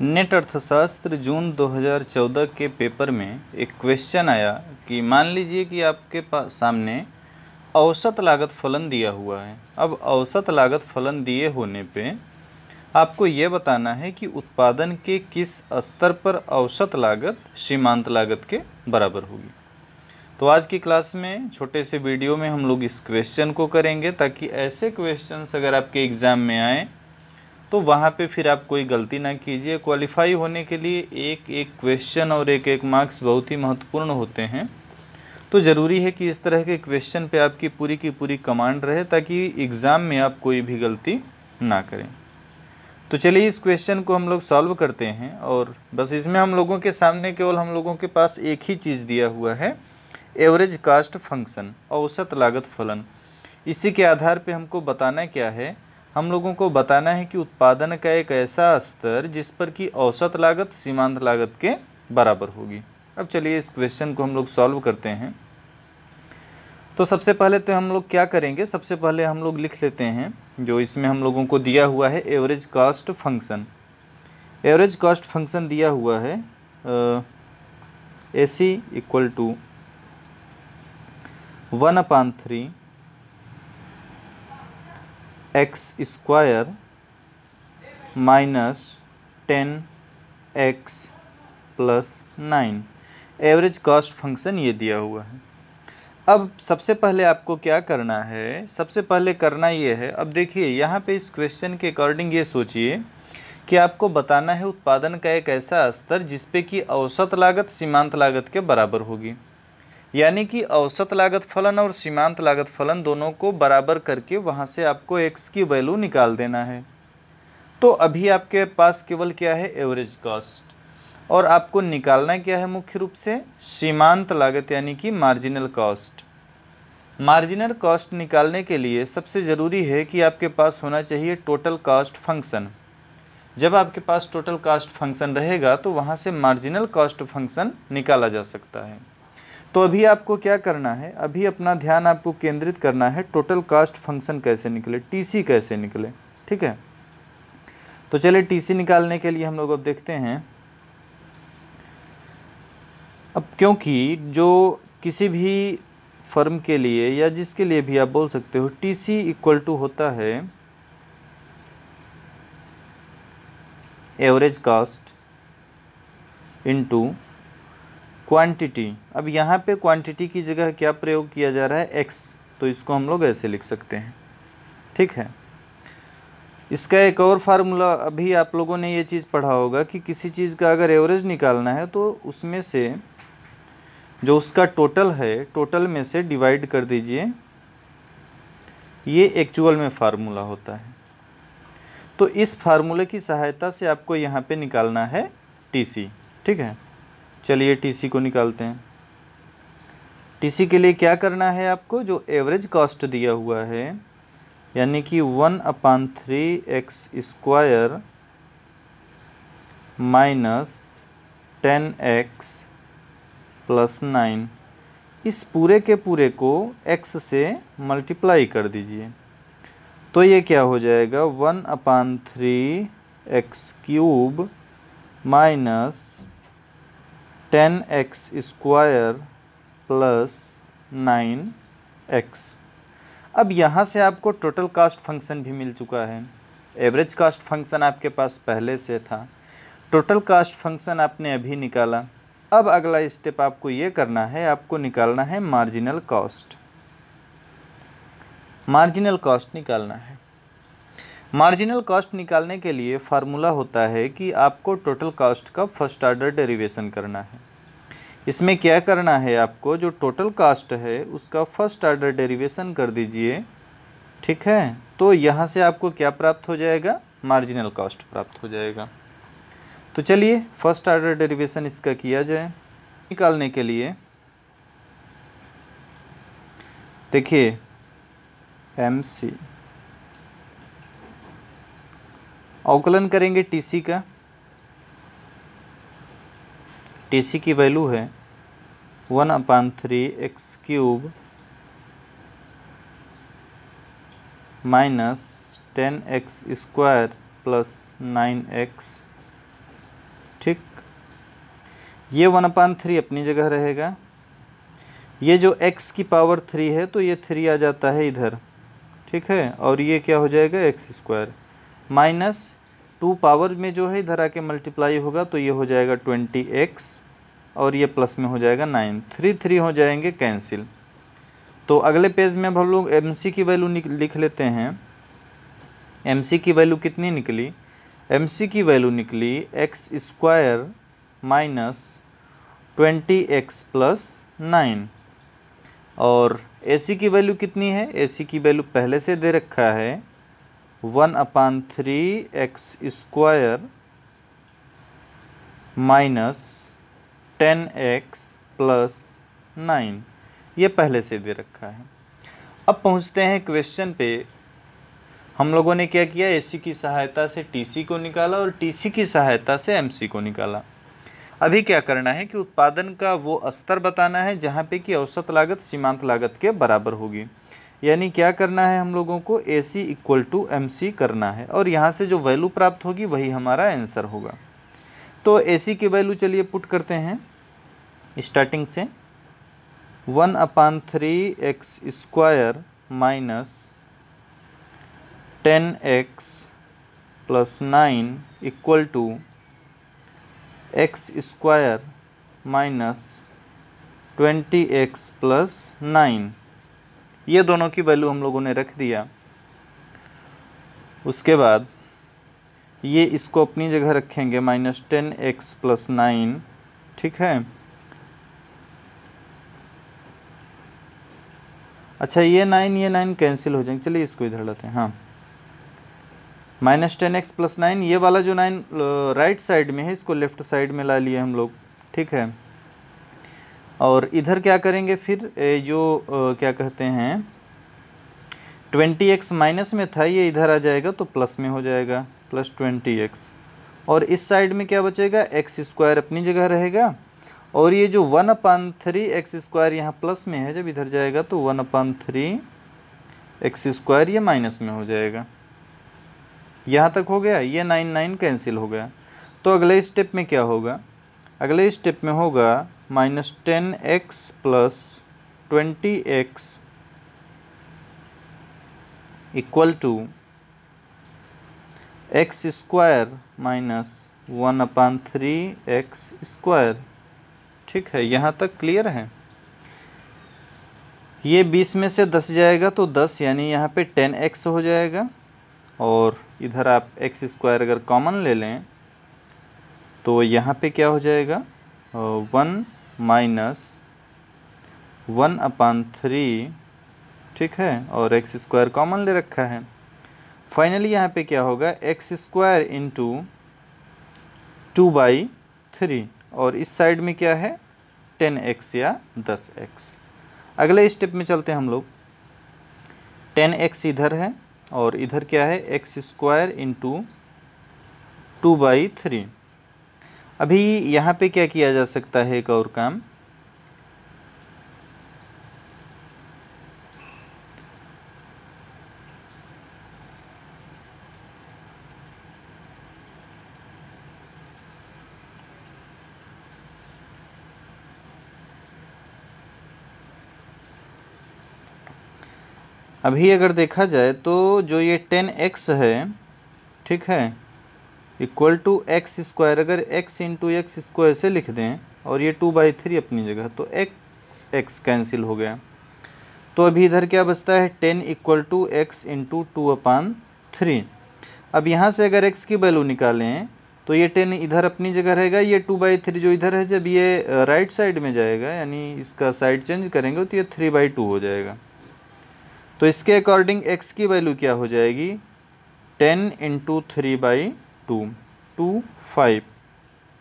net अर्थशास्त्र जून 2014 के paper में एक क्वेश्चन आया कि मान लीजिए कि आपके पास सामने औसत लागत फलन दिया हुआ है अब औसत लागत फलन दिए होने पे आपको ये बताना है कि उत्पादन के किस स्तर पर औसत लागत सीमांत लागत के बराबर होगी तो आज की क्लास में छोटे से वीडियो में हम लोग इस क्वेश्चन को करेंगे ताकि ऐसे क्वेश्चंस अगर आपके एग्ज़ाम में आएँ तो वहाँ पे फिर आप कोई गलती ना कीजिए क्वालिफाई होने के लिए एक एक क्वेश्चन और एक एक मार्क्स बहुत ही महत्वपूर्ण होते हैं तो ज़रूरी है कि इस तरह के क्वेश्चन पे आपकी पूरी की पूरी कमांड रहे ताकि एग्ज़ाम में आप कोई भी गलती ना करें तो चलिए इस क्वेश्चन को हम लोग सॉल्व करते हैं और बस इसमें हम लोगों के सामने केवल हम लोगों के पास एक ही चीज़ दिया हुआ है एवरेज कास्ट फंक्शन औसत लागत फलन इसी के आधार पे हमको बताना क्या है हम लोगों को बताना है कि उत्पादन का एक ऐसा स्तर जिस पर कि औसत लागत सीमांत लागत के बराबर होगी अब चलिए इस क्वेश्चन को हम लोग सॉल्व करते हैं तो सबसे पहले तो हम लोग क्या करेंगे सबसे पहले हम लोग लिख लेते हैं जो इसमें हम लोगों को दिया हुआ है average cost function average cost function दिया हुआ है A C equal to one upon three x square minus ten x plus nine average cost function ये दिया हुआ है अब सबसे पहले आपको क्या करना है सबसे पहले करना ये है अब देखिए यहाँ पे इस क्वेश्चन के अकॉर्डिंग ये सोचिए कि आपको बताना है उत्पादन का एक ऐसा स्तर जिसपे कि औसत लागत सीमांत लागत के बराबर होगी यानी कि औसत लागत फलन और सीमांत लागत फलन दोनों को बराबर करके वहाँ से आपको एक्स की वैल्यू निकाल देना है तो अभी आपके पास केवल क्या है एवरेज कॉस्ट और आपको निकालना क्या है मुख्य रूप से सीमांत लागत यानी कि मार्जिनल कॉस्ट मार्जिनल कॉस्ट निकालने के लिए सबसे ज़रूरी है कि आपके पास होना चाहिए टोटल कॉस्ट फंक्शन जब आपके पास टोटल कॉस्ट फंक्शन रहेगा तो वहाँ से मार्जिनल कॉस्ट फंक्शन निकाला जा सकता है तो अभी आपको क्या करना है अभी अपना ध्यान आपको केंद्रित करना है टोटल कास्ट फंक्शन कैसे निकले टीसी कैसे निकले ठीक है तो चलिए टीसी निकालने के लिए हम लोग अब देखते हैं अब क्योंकि जो किसी भी फर्म के लिए या जिसके लिए भी आप बोल सकते हो टी सी इक्वल टू होता है एवरेज कास्ट इनटू क्वांटिटी अब यहाँ पे क्वांटिटी की जगह क्या प्रयोग किया जा रहा है एक्स तो इसको हम लोग ऐसे लिख सकते हैं ठीक है इसका एक और फार्मूला अभी आप लोगों ने ये चीज़ पढ़ा होगा कि किसी चीज़ का अगर एवरेज निकालना है तो उसमें से जो उसका टोटल है टोटल में से डिवाइड कर दीजिए ये एक्चुअल में फार्मूला होता है तो इस फार्मूले की सहायता से आपको यहाँ पे निकालना है टीसी ठीक है चलिए टीसी को निकालते हैं टीसी के लिए क्या करना है आपको जो एवरेज कॉस्ट दिया हुआ है यानी कि one upon three x square minus ten x plus nine इस पूरे के पूरे को x से मल्टीप्लाई कर दीजिए तो ये क्या हो जाएगा one upon three x cube minus ten x square plus nine x अब यहाँ से आपको टोटल कास्ट फंक्शन भी मिल चुका है एवरेज कास्ट फंक्शन आपके पास पहले से था टोटल कास्ट फंक्शन आपने अभी निकाला अब अगला स्टेप आपको ये करना है आपको निकालना है मार्जिनल कॉस्ट मार्जिनल कॉस्ट निकालना है मार्जिनल कॉस्ट निकालने के लिए फार्मूला होता है कि आपको टोटल कॉस्ट का फर्स्ट ऑर्डर डेरिवेशन करना है इसमें क्या करना है आपको जो टोटल कॉस्ट है उसका फर्स्ट ऑर्डर डेरिवेशन कर दीजिए ठीक है तो यहाँ से आपको क्या प्राप्त हो जाएगा मार्जिनल कॉस्ट प्राप्त हो जाएगा तो चलिए फर्स्ट ऑर्डर डेरिवेशन इसका किया जाए निकालने के लिए देखिए एम सी अवकलन करेंगे टीसी का टीसी की वैल्यू है one upon three x cube minus ten x square plus nine x ठीक ये वन अपान थ्री अपनी जगह रहेगा ये जो x की पावर थ्री है तो ये थ्री आ जाता है इधर ठीक है और ये क्या हो जाएगा x square minus two power में जो है इधर आके मल्टीप्लाई होगा तो ये हो जाएगा ट्वेंटी एक्स और ये प्लस में हो जाएगा नाइन थ्री थ्री हो जाएंगे कैंसिल तो अगले पेज में अब हम लोग एम की वैल्यू लिख लेते हैं एम की वैल्यू कितनी निकली एम की वैल्यू निकली x square minus twenty x plus nine और ए की वैल्यू कितनी है ए की वैल्यू पहले से दे रखा है one upon three x square minus ten x plus nine ये पहले से दे रखा है अब पहुंचते हैं क्वेश्चन पे हम लोगों ने क्या किया एसी की सहायता से टीसी को निकाला और टीसी की सहायता से एमसी को निकाला अभी क्या करना है कि उत्पादन का वो स्तर बताना है जहाँ पे कि औसत लागत सीमांत लागत के बराबर होगी यानी क्या करना है हम लोगों को A C equal to M C करना है और यहाँ से जो वैल्यू प्राप्त होगी वही हमारा आंसर होगा तो ए सी की वैल्यू चलिए पुट करते हैं स्टार्टिंग से one upon three x square minus ten x plus nine equal to x square minus twenty x plus nine ये दोनों की वैल्यू हम लोगों ने रख दिया उसके बाद ये इसको अपनी जगह रखेंगे minus ten x plus nine ठीक है अच्छा ये नाइन ये नाइन कैंसिल हो जाएंगे चलिए इसको इधर लाते हैं हाँ minus ten x plus nine ये वाला जो नाइन राइट साइड में है इसको लेफ्ट साइड में ला लिए हम लोग ठीक है और इधर क्या करेंगे फिर जो क्या कहते हैं ट्वेंटी एक्स माइनस में था ये इधर आ जाएगा तो प्लस में हो जाएगा प्लस ट्वेंटी एक्स और इस साइड में क्या बचेगा एक्स स्क्वायर अपनी जगह रहेगा और ये जो one upon three x square यहाँ प्लस में है जब इधर जाएगा तो one upon three x square ये माइनस में हो जाएगा यहाँ तक हो गया ये नाइन नाइन कैंसिल हो गया तो अगले स्टेप में क्या होगा अगले स्टेप में होगा minus ten x plus twenty x equal to x square minus one upon three x square ठीक है यहाँ तक क्लियर है ये बीस में से दस जाएगा तो दस यानी यहाँ पे टेन एक्स हो जाएगा और इधर आप एक्स स्क्वायर अगर कॉमन ले लें तो यहाँ पे क्या हो जाएगा one minus one upon three ठीक है और एक्स स्क्वायर कॉमन ले रखा है फाइनली यहाँ पे क्या होगा x square into two by three और इस साइड में क्या है टेन एक्स या दस एक्स अगले स्टेप में चलते हैं हम लोग टेन एक्स इधर है और इधर क्या है x square into two by three अभी यहाँ पे क्या किया जा सकता है एक और काम अभी अगर देखा जाए तो जो ये टेन एक्स है ठीक है इक्वल टू एक्स स्क्वायर अगर एक्स इंटू एक्स स्क्वायर से लिख दें और ये टू बाई थ्री अपनी जगह तो एक्स एक्स कैंसिल हो गया तो अभी इधर क्या बचता है ten equal to x into two upon three अब यहाँ से अगर एक्स की वैल्यू निकालें तो ये टेन इधर अपनी जगह रहेगा ये टू बाई थ्री जो इधर है जब ये राइट साइड में जाएगा यानी इसका साइड चेंज करेंगे तो ये थ्री बाई टू हो जाएगा तो इसके अकॉर्डिंग एक्स की वैल्यू क्या हो जाएगी ten into three by two two five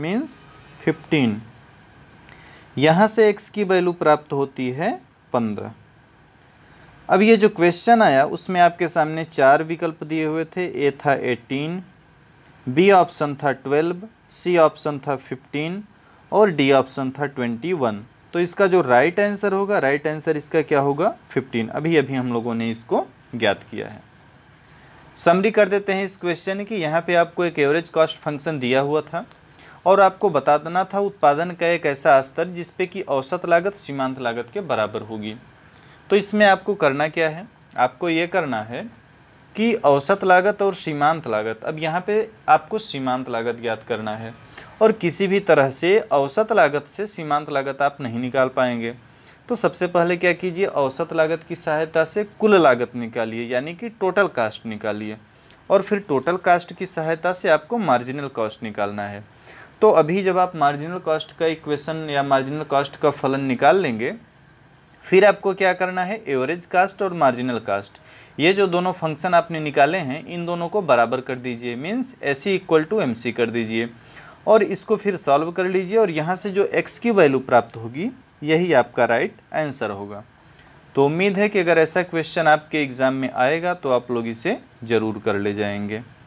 means fifteen यहाँ से एक्स की वैल्यू प्राप्त होती है पंद्रह अब ये जो क्वेश्चन आया उसमें आपके सामने चार विकल्प दिए हुए थे ए था एटीन बी ऑप्शन था ट्वेल्व सी ऑप्शन था फिफ्टीन और डी ऑप्शन था ट्वेंटी वन तो इसका जो राइट right आंसर होगा राइट right आंसर इसका क्या होगा फिफ्टीन अभी अभी हम लोगों ने इसको ज्ञात किया है समरी कर देते हैं इस क्वेश्चन की यहाँ पे आपको एक एवरेज कॉस्ट फंक्शन दिया हुआ था और आपको बता देना था उत्पादन का एक ऐसा स्तर जिसपे कि औसत लागत सीमांत लागत के बराबर होगी तो इसमें आपको करना क्या है आपको ये करना है कि औसत लागत और सीमांत लागत अब यहाँ पे आपको सीमांत लागत ज्ञात करना है और किसी भी तरह से औसत लागत से सीमांत लागत आप नहीं निकाल पाएंगे तो सबसे पहले क्या कीजिए औसत लागत की सहायता से कुल लागत निकालिए यानी कि टोटल कास्ट निकालिए और फिर टोटल कास्ट की सहायता से आपको मार्जिनल कॉस्ट निकालना है तो अभी जब आप मार्जिनल कॉस्ट का इक्वेशन या मार्जिनल कॉस्ट का फलन निकाल लेंगे फिर आपको क्या करना है एवरेज कास्ट और मार्जिनल कास्ट ये जो दोनों फंक्शन आपने निकाले हैं इन दोनों को बराबर कर दीजिए means S C equal to M C कर दीजिए और इसको फिर सॉल्व कर लीजिए और यहाँ से जो एक्स की वैल्यू प्राप्त होगी यही आपका राइट आंसर होगा तो उम्मीद है कि अगर ऐसा क्वेश्चन आपके एग्ज़ाम में आएगा तो आप लोग इसे ज़रूर कर ले जाएंगे